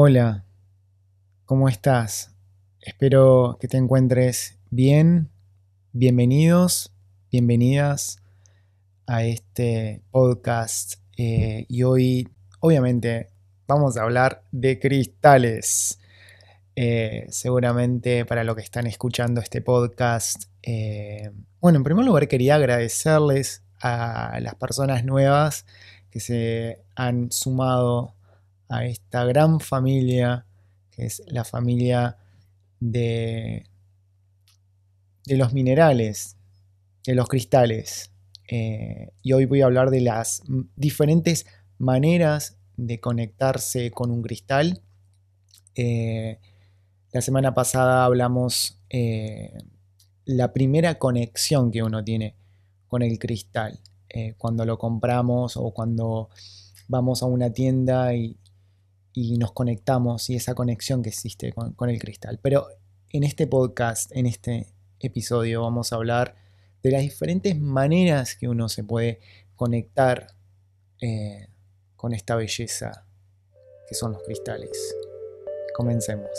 Hola, ¿cómo estás? Espero que te encuentres bien. Bienvenidos, bienvenidas a este podcast. Eh, y hoy, obviamente, vamos a hablar de cristales. Eh, seguramente para los que están escuchando este podcast. Eh, bueno, en primer lugar quería agradecerles a las personas nuevas que se han sumado a esta gran familia que es la familia de, de los minerales, de los cristales. Eh, y hoy voy a hablar de las diferentes maneras de conectarse con un cristal. Eh, la semana pasada hablamos de eh, la primera conexión que uno tiene con el cristal. cuando lo compramos o cuando vamos a una tienda y y nos conectamos y esa conexión que existe con, el cristal. Pero en este podcast, en este episodio, vamos a hablar de las diferentes maneras que uno se puede conectar eh, con esta belleza que son los cristales. Comencemos.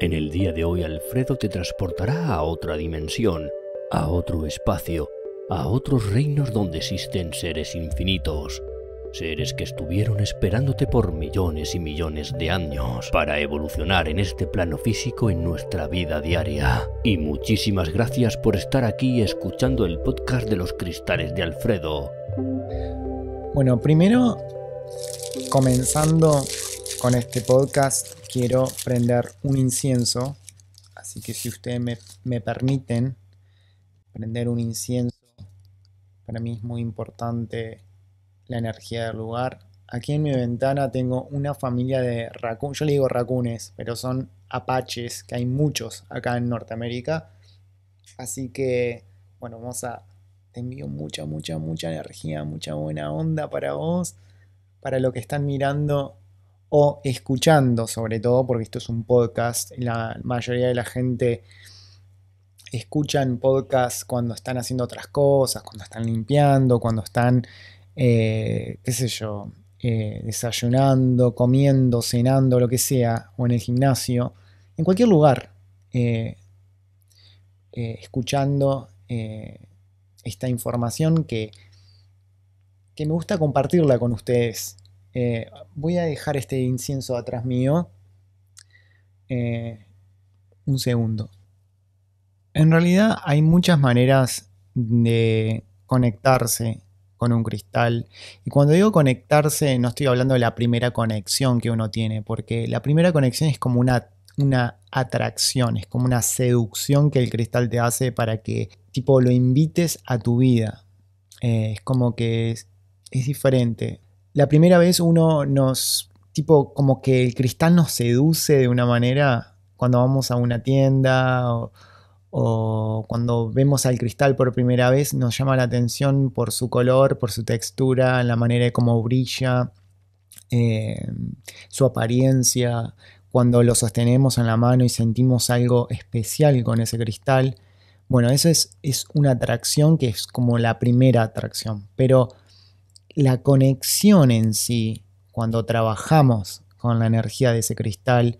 En el día de hoy Alfredo te transportará a otra dimensión, a otro espacio, a otros reinos donde existen seres infinitos seres que estuvieron esperándote por millones y millones de años para evolucionar en este plano físico en nuestra vida diaria. Y muchísimas gracias por estar aquí escuchando el podcast de los cristales de Alfredo. Bueno, primero, comenzando con este podcast, quiero prender un incienso, así que si ustedes me, permiten prender un incienso, para mí es muy importante la energía del lugar. Aquí en mi ventana tengo una familia de racunes. yo le digo racunes, pero son apaches, que hay muchos acá en Norteamérica. Así que, bueno, vamos a... Te envío mucha, mucha, mucha energía, mucha buena onda para vos, para lo que están mirando o escuchando, sobre todo, porque esto es un podcast. La mayoría de la gente escuchan podcast. cuando están haciendo otras cosas, cuando están limpiando, cuando están eh, qué sé yo, eh, desayunando, comiendo, cenando, lo que sea, o en el gimnasio, en cualquier lugar, eh, escuchando esta información que, que me gusta compartirla con ustedes. voy a dejar este incienso atrás mío. un segundo. En realidad hay muchas maneras de conectarse con un cristal. Y cuando digo conectarse, no estoy hablando de la primera conexión que uno tiene, porque la primera conexión es como una, una atracción, es como una seducción que el cristal te hace para que tipo lo invites a tu vida. Eh, es como que es, es diferente. La primera vez uno nos, tipo, como que el cristal nos seduce de una manera cuando vamos a una tienda o o cuando vemos al cristal por primera vez nos llama la atención por su color, por su textura, la manera de cómo brilla, eh, su apariencia, cuando lo sostenemos en la mano y sentimos algo especial con ese cristal. Bueno, eso es, una atracción que es como la primera atracción, pero la conexión en sí, cuando trabajamos con la energía de ese cristal,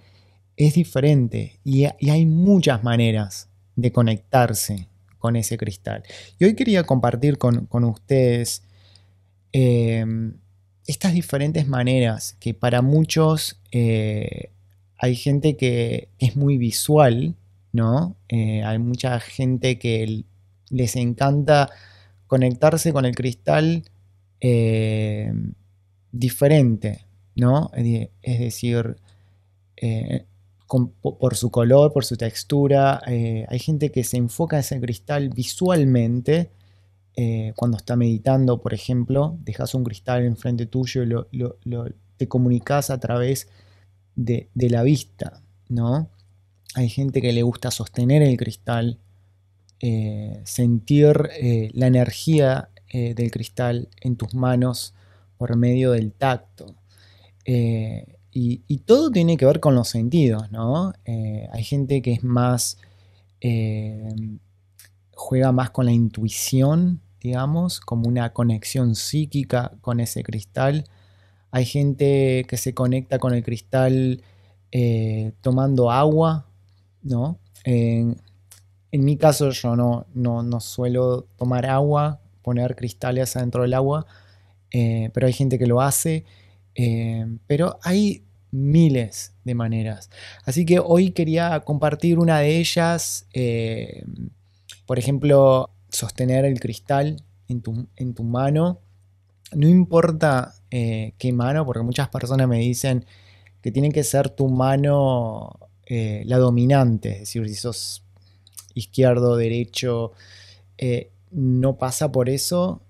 es diferente y hay muchas maneras de conectarse con ese cristal. Y hoy quería compartir con, ustedes eh, estas diferentes maneras que para muchos eh, hay gente que es muy visual, ¿no? Eh, hay mucha gente que les encanta conectarse con el cristal diferente, ¿no? Es decir, por su color, por su textura. Eh, hay gente que se enfoca en ese cristal visualmente. Eh, cuando está meditando, por ejemplo, dejas un cristal enfrente tuyo y te comunicas a través de, la vista, ¿no? Hay gente que le gusta sostener el cristal, eh, sentir la energía del cristal en tus manos por medio del tacto. Y, todo tiene que ver con los sentidos, ¿no? Eh, hay gente que es más. Eh, juega más con la intuición, digamos, como una conexión psíquica con ese cristal. Hay gente que se conecta con el cristal eh, tomando agua, ¿no? en mi caso, yo no, no, suelo tomar agua, poner cristales adentro del agua, pero hay gente que lo hace. Eh, pero hay miles de maneras. Así que hoy quería compartir una de ellas, eh, por ejemplo, sostener el cristal en tu, mano. No importa eh, qué mano, porque muchas personas me dicen que tiene que ser tu mano la dominante, es decir, si sos izquierdo, derecho, no pasa por eso.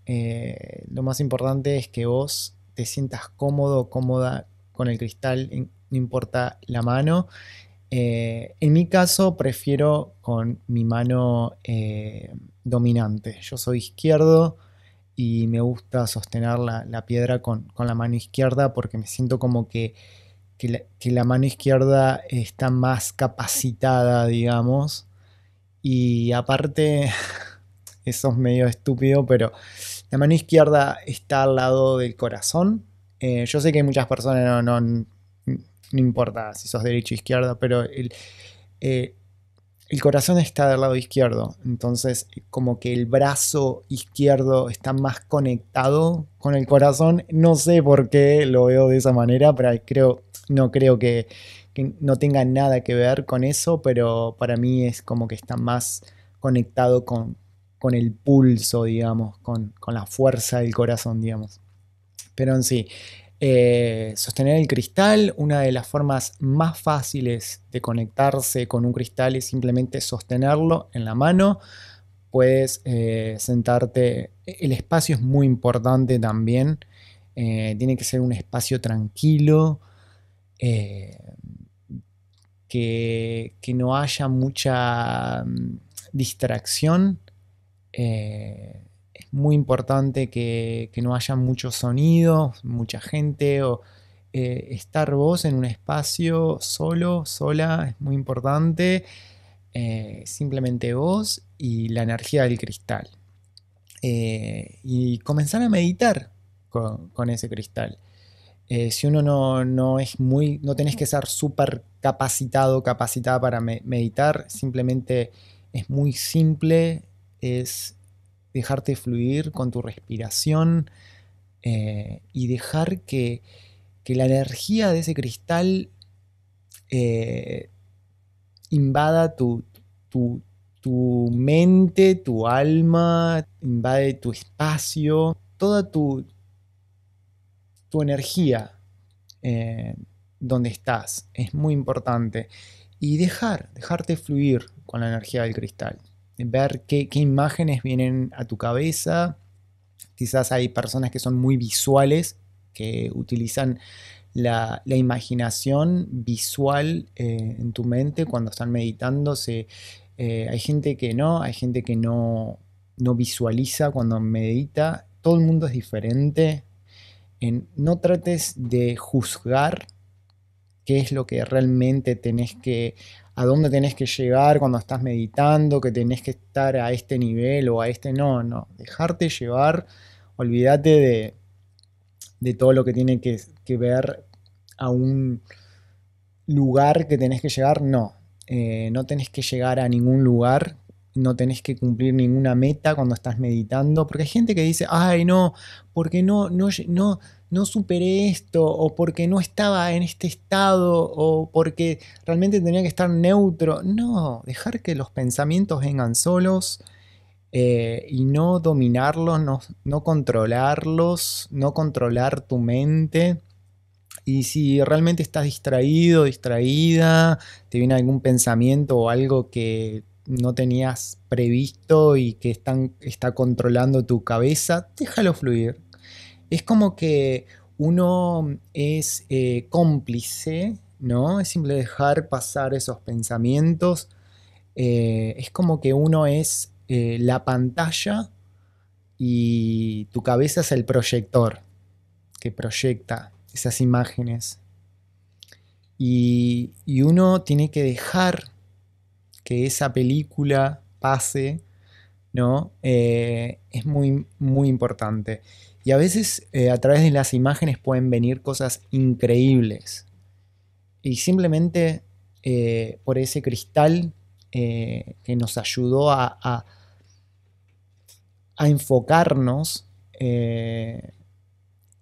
lo más importante es que vos te sientas cómodo, cómoda con el cristal, no importa la mano. Eh, en mi caso prefiero con mi mano eh, dominante. Yo soy izquierdo y me gusta sostener la, piedra con, la mano izquierda porque me siento como que, que la mano izquierda está más capacitada, digamos. Y aparte, eso es medio estúpido, pero la mano izquierda está al lado del corazón. Eh, yo sé que hay muchas personas, no, no, importa si sos derecho o izquierda, pero eh, el, corazón está del lado izquierdo. Entonces, como que el brazo izquierdo está más conectado con el corazón. No sé por qué lo veo de esa manera, pero creo, no creo que no tenga nada que ver con eso, pero para mí es como que está más conectado con, con el pulso, digamos, con, la fuerza del corazón, digamos. Pero en sí, eh, sostener el cristal, una de las formas más fáciles de conectarse con un cristal es simplemente sostenerlo en la mano. Puedes eh, sentarte, el espacio es muy importante también, eh, tiene que ser un espacio tranquilo, que, que no haya mucha mm, distracción eh, es muy importante que, no haya mucho sonidos, mucha gente o eh, estar vos en un espacio solo, sola, es muy importante. Eh, simplemente vos y la energía del cristal. y comenzar a meditar con, ese cristal. si uno no, es muy, no tenés que ser súper capacitado, capacitada para meditar, simplemente es muy simple es dejarte fluir con tu respiración eh, y dejar que, la energía de ese cristal eh, invada tu, mente, tu alma, invade tu espacio, toda tu, tu energía eh, donde estás. Es muy importante. Y dejar, dejarte fluir con la energía del cristal ver qué, imágenes vienen a tu cabeza. Quizás hay personas que son muy visuales, que utilizan la, imaginación visual eh, en tu mente cuando están meditando. Eh, hay gente que no, hay gente que no, visualiza cuando medita. Todo el mundo es diferente. no trates de juzgar qué es lo que realmente tenés que, a dónde tenés que llegar cuando estás meditando, que tenés que estar a este nivel o a este, no, no, dejarte llevar, olvídate de, de todo lo que tiene que, ver a un lugar que tenés que llegar, no, eh, no tenés que llegar a ningún lugar. No tenés que cumplir ninguna meta cuando estás meditando, porque hay gente que dice, ay, no, porque no, no, no, no superé esto o porque no estaba en este estado o porque realmente tenía que estar neutro. No, dejar que los pensamientos vengan solos eh, y no dominarlos, no, controlarlos, no controlar tu mente. Y si realmente estás distraído, distraída, te viene algún pensamiento o algo que no tenías previsto y que está controlando tu cabeza, déjalo fluir, es como que uno es eh, cómplice, ¿no? Es simple dejar pasar esos pensamientos. Eh, es como que uno es eh, la pantalla y tu cabeza es el proyector que proyecta esas imágenes. Y, uno tiene que dejar que esa película pase, ¿no? es muy, muy importante. Y a veces eh, a través de las imágenes pueden venir cosas increíbles. Y simplemente eh, por ese cristal eh, que nos ayudó a, a, enfocarnos.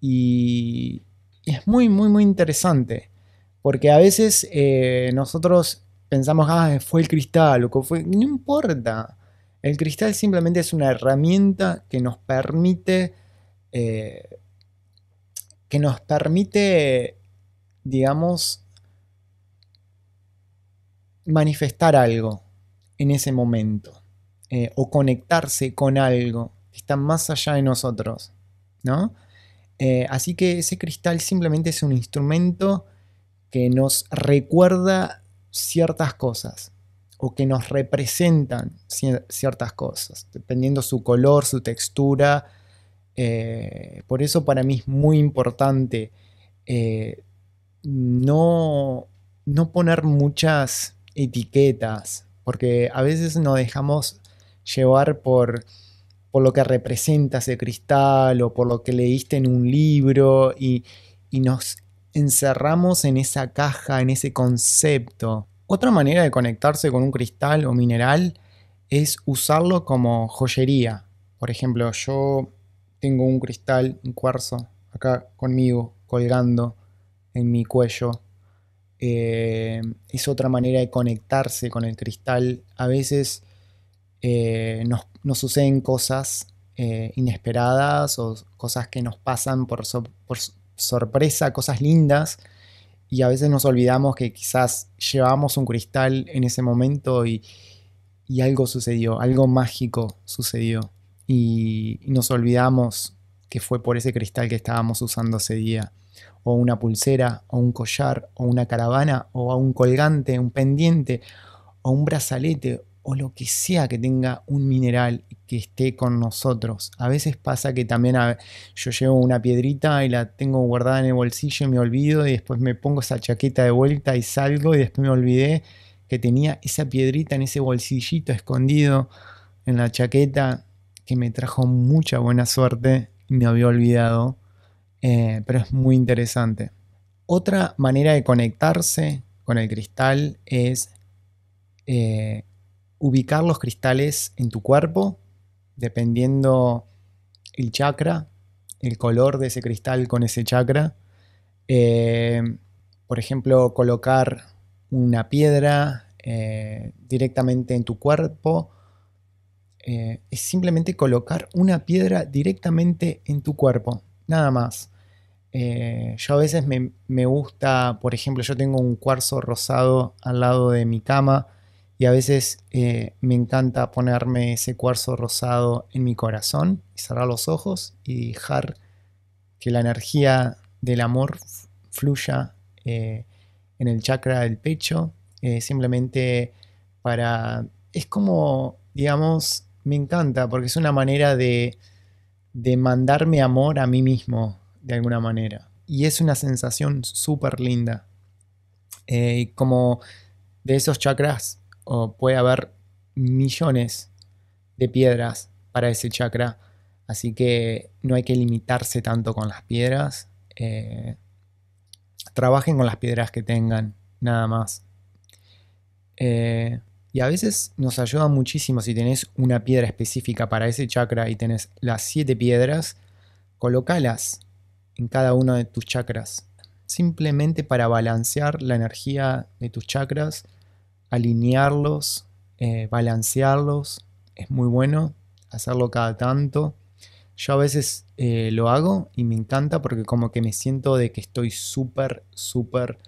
y es muy, muy, muy interesante. Porque a veces nosotros pensamos, ah, fue el cristal, o fue. No importa. El cristal simplemente es una herramienta que nos permite eh, que nos permite, digamos, manifestar algo en ese momento eh, o conectarse con algo que está más allá de nosotros, ¿no? Eh, así que ese cristal simplemente es un instrumento que nos recuerda ciertas cosas o que nos representan ciertas cosas, dependiendo su color, su textura, eh, por eso para mí es muy importante eh, no, no poner muchas etiquetas, porque a veces nos dejamos llevar por, por lo que representa ese cristal o por lo que leíste en un libro y, y nos encerramos en esa caja, en ese concepto. Otra manera de conectarse con un cristal o mineral es usarlo como joyería. Por ejemplo, yo tengo un cristal, un cuarzo, acá conmigo, colgando en mi cuello. Eh, es otra manera de conectarse con el cristal. A veces eh, nos, suceden cosas eh, inesperadas o cosas que nos pasan por, sorpresa, cosas lindas. Y a veces nos olvidamos que quizás llevamos un cristal en ese momento y algo sucedió, algo mágico sucedió y nos olvidamos que fue por ese cristal que estábamos usando ese día, o una pulsera, o un collar, o una caravana, o un colgante, un pendiente, o un brazalete, o lo que sea que tenga un mineral que esté con nosotros. A veces pasa que también yo llevo una piedrita y la tengo guardada en el bolsillo y me olvido y después me pongo esa chaqueta de vuelta y salgo y después me olvidé que tenía esa piedrita en ese bolsillito escondido en la chaqueta que me trajo mucha buena suerte, y me había olvidado, eh, pero es muy interesante. Otra manera de conectarse con el cristal es eh, ubicar los cristales en tu cuerpo, dependiendo el chakra, el color de ese cristal con ese chakra. Eh, por ejemplo, colocar una piedra directamente en tu cuerpo eh, es simplemente colocar una piedra directamente en tu cuerpo, nada más. Eh, yo a veces me, gusta, por ejemplo, yo tengo un cuarzo rosado al lado de mi cama y a veces eh, me encanta ponerme ese cuarzo rosado en mi corazón, y cerrar los ojos y dejar que la energía del amor fluya en el chakra del pecho, simplemente para... Es como, digamos, me encanta porque es una manera de, mandarme amor a mí mismo, de alguna manera. Y es una sensación súper linda. Eh, y como de esos chakras, o puede haber millones de piedras para ese chakra. Así que no hay que limitarse tanto con las piedras. Eh, trabajen con las piedras que tengan, nada más. Eh, y a veces nos ayuda muchísimo si tenés una piedra específica para ese chakra y tenés las siete piedras, colocalas en cada uno de tus chakras, simplemente para balancear la energía de tus chakras, alinearlos, eh, balancearlos, es muy bueno hacerlo cada tanto. Yo a veces eh, lo hago y me encanta porque como que me siento de que estoy súper, súper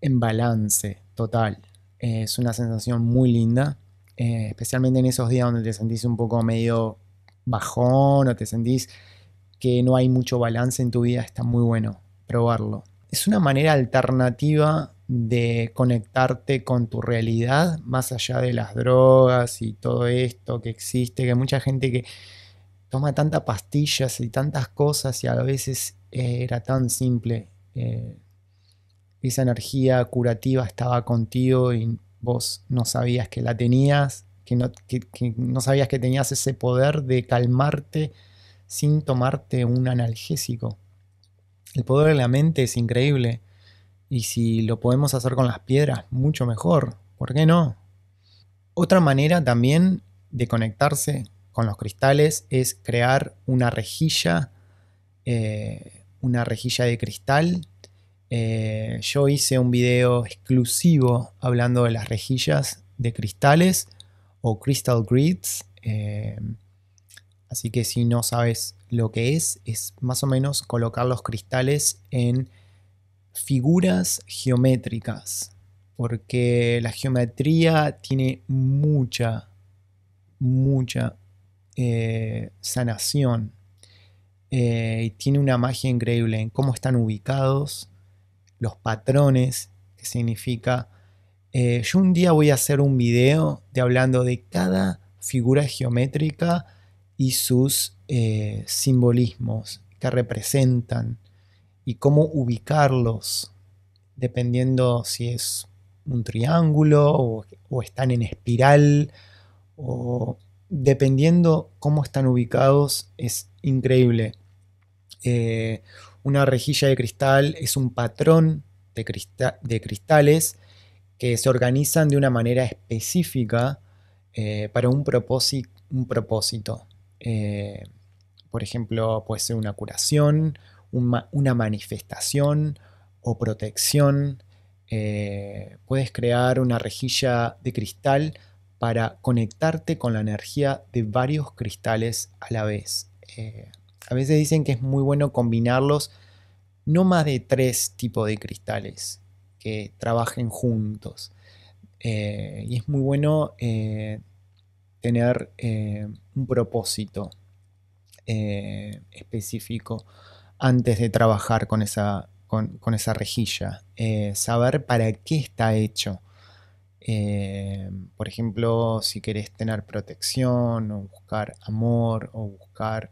en balance total es una sensación muy linda, eh, especialmente en esos días donde te sentís un poco medio bajón o te sentís que no hay mucho balance en tu vida, está muy bueno probarlo. Es una manera alternativa de conectarte con tu realidad, más allá de las drogas y todo esto que existe, que mucha gente que toma tantas pastillas y tantas cosas y a veces eh, era tan simple eh, esa energía curativa estaba contigo y vos no sabías que la tenías, que no, sabías que tenías ese poder de calmarte sin tomarte un analgésico. El poder de la mente es increíble y si lo podemos hacer con las piedras, mucho mejor. ¿Por qué no? Otra manera también de conectarse con los cristales es crear una rejilla, eh, una rejilla de cristal eh, yo hice un video exclusivo hablando de las rejillas de cristales o crystal grids. Eh, así que si no sabes lo que es, es más o menos colocar los cristales en figuras geométricas. Porque la geometría tiene mucha, mucha eh, sanación. y tiene una magia increíble en cómo están ubicados, los patrones, que significa, eh, yo un día voy a hacer un video de hablando de cada figura geométrica y sus eh, simbolismos que representan y cómo ubicarlos, dependiendo si es un triángulo o, están en espiral o dependiendo cómo están ubicados es increíble. Eh, una rejilla de cristal es un patrón de, cristales que se organizan de una manera específica eh, para un, un propósito. Eh, por ejemplo, puede ser una curación, una, manifestación o protección. Eh, puedes crear una rejilla de cristal para conectarte con la energía de varios cristales a la vez a veces dicen que es muy bueno combinarlos no más de tres tipos de cristales que trabajen juntos. Eh, y es muy bueno eh, tener eh, un propósito específico antes de trabajar con esa, con esa rejilla. saber para qué está hecho. por ejemplo, si querés tener protección o buscar amor o buscar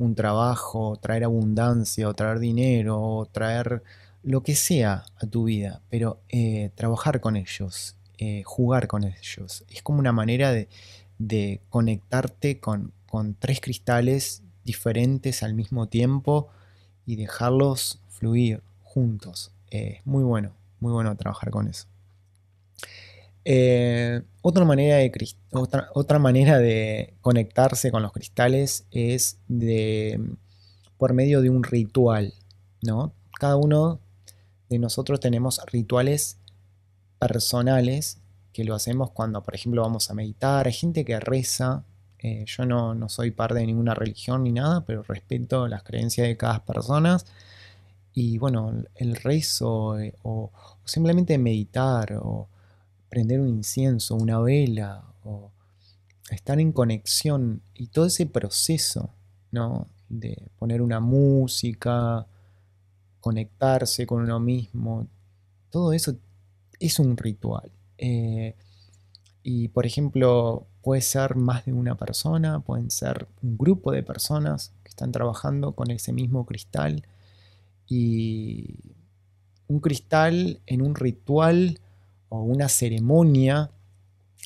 un trabajo, traer abundancia, o traer dinero, o traer lo que sea a tu vida, pero eh, trabajar con ellos, eh, jugar con ellos, es como una manera de, conectarte con, tres cristales diferentes al mismo tiempo y dejarlos fluir juntos. Es eh, muy bueno, muy bueno trabajar con eso. Eh, otra, manera de otra, manera de conectarse con los cristales es de, por medio de un ritual, ¿no? Cada uno de nosotros tenemos rituales personales que lo hacemos cuando, por ejemplo, vamos a meditar. Hay gente que reza. Eh, yo no, soy parte de ninguna religión ni nada, pero respeto las creencias de cada persona y bueno, el rezo eh, o, simplemente meditar o prender un incienso, una vela, o estar en conexión y todo ese proceso, ¿no? De poner una música, conectarse con uno mismo, todo eso es un ritual. Eh, y por ejemplo, puede ser más de una persona, pueden ser un grupo de personas que están trabajando con ese mismo cristal. Y un cristal en un ritual o una ceremonia,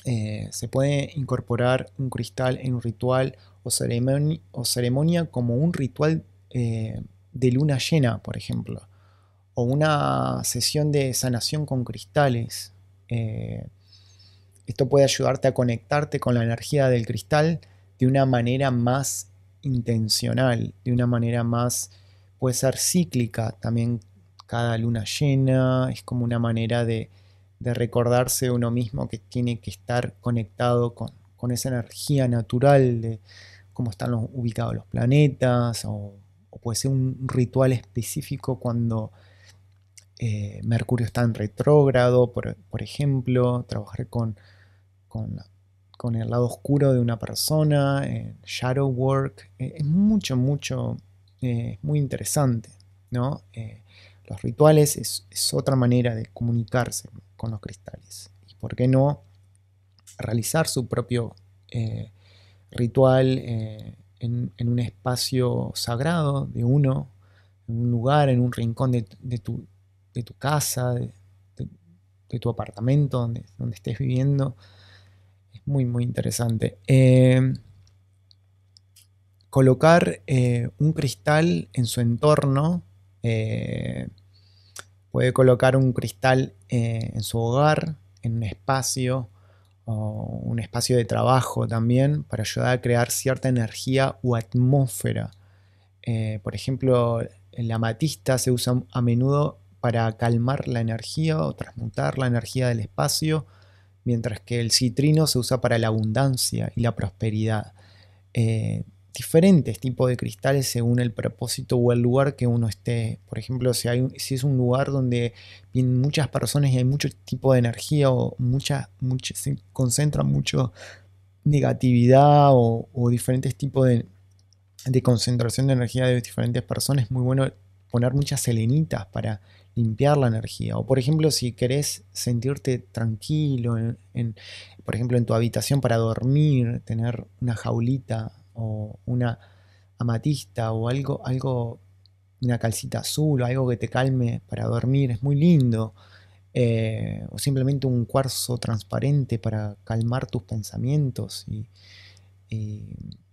eh, se puede incorporar un cristal en un ritual o, o ceremonia como un ritual eh, de luna llena, por ejemplo, o una sesión de sanación con cristales. Eh, esto puede ayudarte a conectarte con la energía del cristal de una manera más intencional, de una manera más, puede ser cíclica, también cada luna llena es como una manera de de recordarse uno mismo que tiene que estar conectado con, esa energía natural de cómo están ubicados los planetas, o, puede ser un ritual específico cuando eh, Mercurio está en retrógrado, por, ejemplo, trabajar con, con, el lado oscuro de una persona, shadow work, eh, es mucho, mucho, eh, es muy interesante, ¿no? los rituales es, otra manera de comunicarse con los cristales. Y por qué no realizar su propio eh, ritual eh, en, un espacio sagrado de uno, en un lugar, en un rincón de, tu, casa, de, tu apartamento, donde, donde estés viviendo. Es muy, muy interesante. Eh, colocar un cristal en su entorno Puede colocar un cristal eh, en su hogar, en un espacio o un espacio de trabajo también para ayudar a crear cierta energía o atmósfera. Eh, por ejemplo, la amatista se usa a menudo para calmar la energía o transmutar la energía del espacio, mientras que el citrino se usa para la abundancia y la prosperidad. Eh, diferentes tipos de cristales según el propósito o el lugar que uno esté. Por ejemplo, si, hay, si es un lugar donde vienen muchas personas y hay mucho tipo de energía o mucha, mucha se concentra mucho negatividad o, diferentes tipos de, concentración de energía de diferentes personas, es muy bueno poner muchas selenitas para limpiar la energía. O por ejemplo, si querés sentirte tranquilo, por ejemplo, en tu habitación para dormir, tener una jaulita o una amatista o algo, algo, una calcita azul o algo que te calme para dormir, es muy lindo. Eh, o simplemente un cuarzo transparente para calmar tus pensamientos y,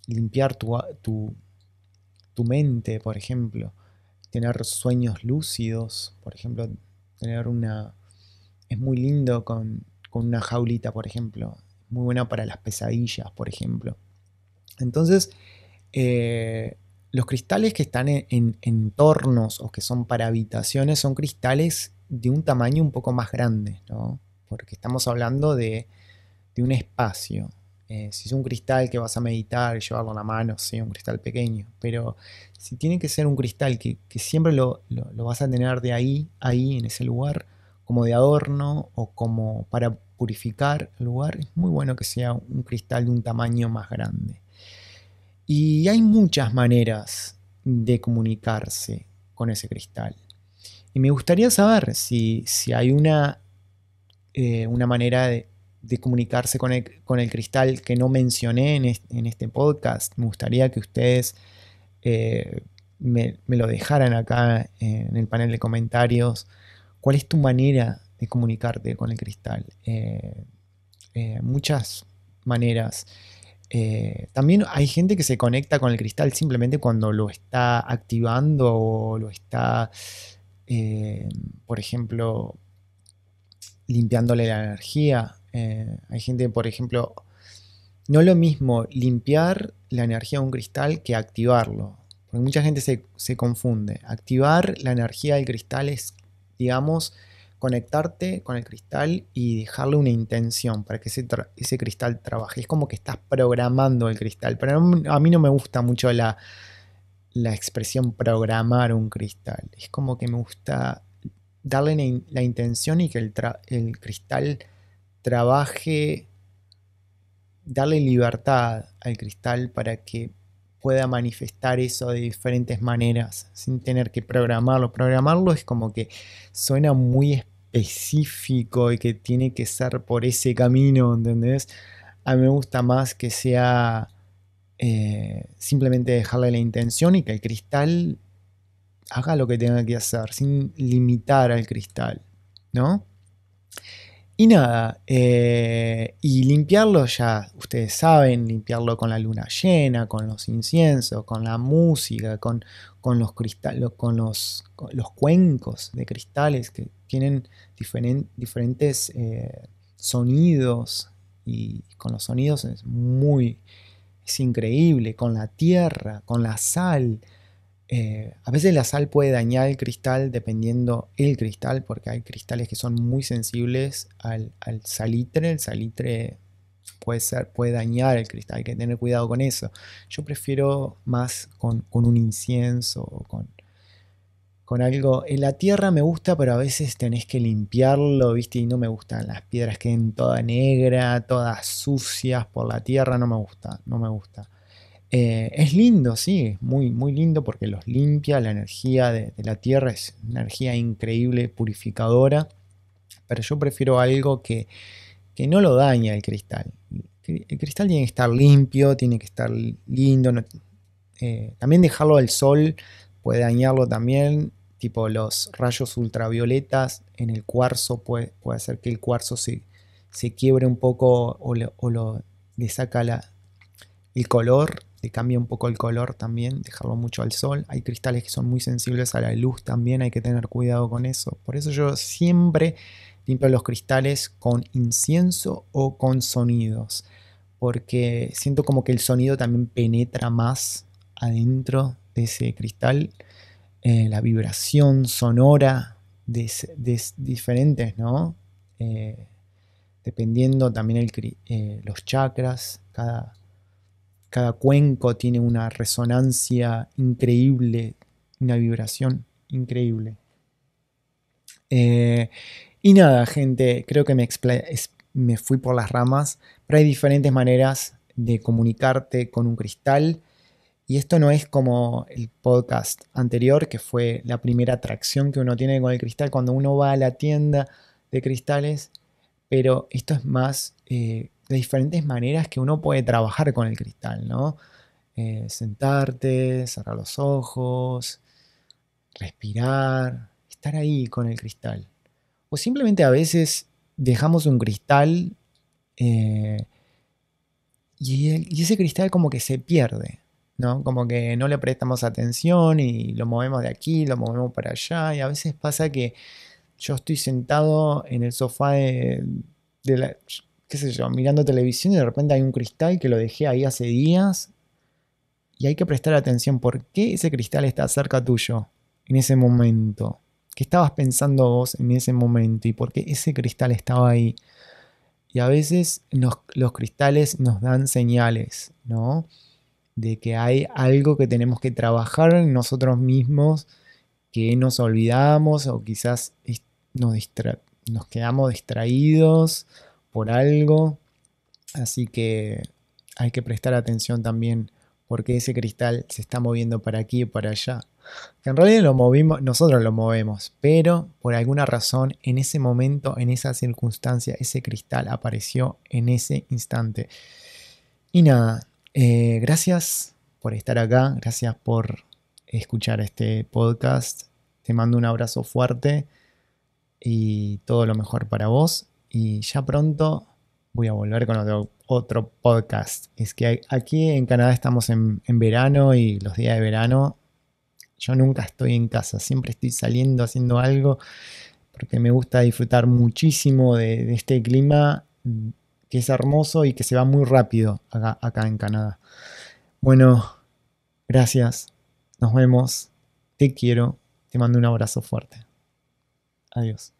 limpiar tu, tu, mente, por ejemplo. Tener sueños lúcidos, por ejemplo, tener una... Es muy lindo con, con una jaulita, por ejemplo. Muy buena para las pesadillas, por ejemplo. Entonces, eh, los cristales que están en, entornos o que son para habitaciones son cristales de un tamaño un poco más grande, ¿no? Porque estamos hablando de, un espacio. Eh, si es un cristal que vas a meditar y llevarlo en la mano, sí, un cristal pequeño. Pero si tiene que ser un cristal que, siempre lo, lo vas a tener de ahí, ahí, en ese lugar, como de adorno o como para purificar el lugar, es muy bueno que sea un cristal de un tamaño más grande. Y hay muchas maneras de comunicarse con ese cristal. Y me gustaría saber si, hay una, eh, una manera de, comunicarse con el, cristal que no mencioné en, este podcast. Me gustaría que ustedes eh, me, lo dejaran acá en el panel de comentarios. ¿Cuál es tu manera de comunicarte con el cristal? Eh, muchas maneras. Eh, también hay gente que se conecta con el cristal simplemente cuando lo está activando o lo está, eh, por ejemplo, limpiándole la energía. Eh, hay gente, por ejemplo, no lo mismo limpiar la energía de un cristal que activarlo. Porque mucha gente se, se confunde. Activar la energía del cristal es, digamos, conectarte con el cristal y dejarle una intención para que ese, ese cristal trabaje. Es como que estás programando el cristal, pero a mí no me gusta mucho la, expresión programar un cristal. Es como que me gusta darle la, intención y que el, cristal trabaje, darle libertad al cristal para que pueda manifestar eso de diferentes maneras sin tener que programarlo. Programarlo es como que suena muy específico y que tiene que ser por ese camino, ¿entendés? A mí me gusta más que sea eh, simplemente dejarle la intención y que el cristal haga lo que tenga que hacer, sin limitar al cristal, ¿no? Y nada, eh, y limpiarlo ya, ustedes saben, limpiarlo con la luna llena, con los inciensos, con la música, con, los, con, los, cuencos de cristales que tienen diferentes eh, sonidos y con los sonidos es muy, es increíble, con la tierra, con la sal, eh, a veces la sal puede dañar el cristal dependiendo el cristal, porque hay cristales que son muy sensibles al, salitre. El salitre puede, ser, puede dañar el cristal, hay que tener cuidado con eso. Yo prefiero más con, un incienso o con, algo. En la tierra me gusta, pero a veces tenés que limpiarlo, ¿viste? Y no me gustan las piedras que queden toda negra, todas sucias por la tierra, no me gusta, no me gusta. Eh, es lindo, sí, muy, muy lindo porque los limpia, la energía de, la tierra es una energía increíble, purificadora, pero yo prefiero algo que, no lo daña el cristal. El cristal tiene que estar limpio, tiene que estar lindo, eh, también dejarlo al sol puede dañarlo también, tipo los rayos ultravioletas en el cuarzo puede, puede hacer que el cuarzo se, se quiebre un poco o, le, lo, le saca el color cambia un poco el color también, dejarlo mucho al sol. Hay cristales que son muy sensibles a la luz también, hay que tener cuidado con eso. Por eso yo siempre limpio los cristales con incienso o con sonidos, porque siento como que el sonido también penetra más adentro de ese cristal, eh, la vibración sonora de, diferentes, ¿no? Eh, dependiendo también el, eh, los chakras, cada cada cuenco tiene una resonancia increíble, una vibración increíble. Eh, y nada, gente, creo que me, me fui por las ramas, pero hay diferentes maneras de comunicarte con un cristal. Y esto no es como el podcast anterior, que fue la primera atracción que uno tiene con el cristal cuando uno va a la tienda de cristales, pero esto es más eh, de diferentes maneras que uno puede trabajar con el cristal, ¿no? Eh, sentarte, cerrar los ojos, respirar, estar ahí con el cristal. O simplemente a veces dejamos un cristal eh, y, ese cristal como que se pierde, ¿no? Como que no le prestamos atención y lo movemos de aquí, lo movemos para allá y a veces pasa que yo estoy sentado en el sofá de la, qué sé yo, mirando televisión y de repente hay un cristal que lo dejé ahí hace días. Y hay que prestar atención por qué ese cristal está cerca tuyo en ese momento. ¿Qué estabas pensando vos en ese momento y por qué ese cristal estaba ahí? Y a veces los cristales nos dan señales, ¿no? De que hay algo que tenemos que trabajar en nosotros mismos, que nos olvidamos o quizás nos quedamos distraídos por algo. Así que hay que prestar atención también porque ese cristal se está moviendo para aquí y para allá. en realidad lo movimos, nosotros lo movemos, pero por alguna razón en ese momento, en esa circunstancia, ese cristal apareció en ese instante. Y nada, eh, gracias por estar acá, gracias por escuchar este podcast. Te mando un abrazo fuerte y todo lo mejor para vos y ya pronto voy a volver con otro, podcast. Es que aquí en Canadá estamos en, verano y los días de verano yo nunca estoy en casa, siempre estoy saliendo haciendo algo porque me gusta disfrutar muchísimo de, este clima mm, que es hermoso y que se va muy rápido acá en Canadá. Bueno, gracias, nos vemos, te quiero, te mando un abrazo fuerte. Adiós.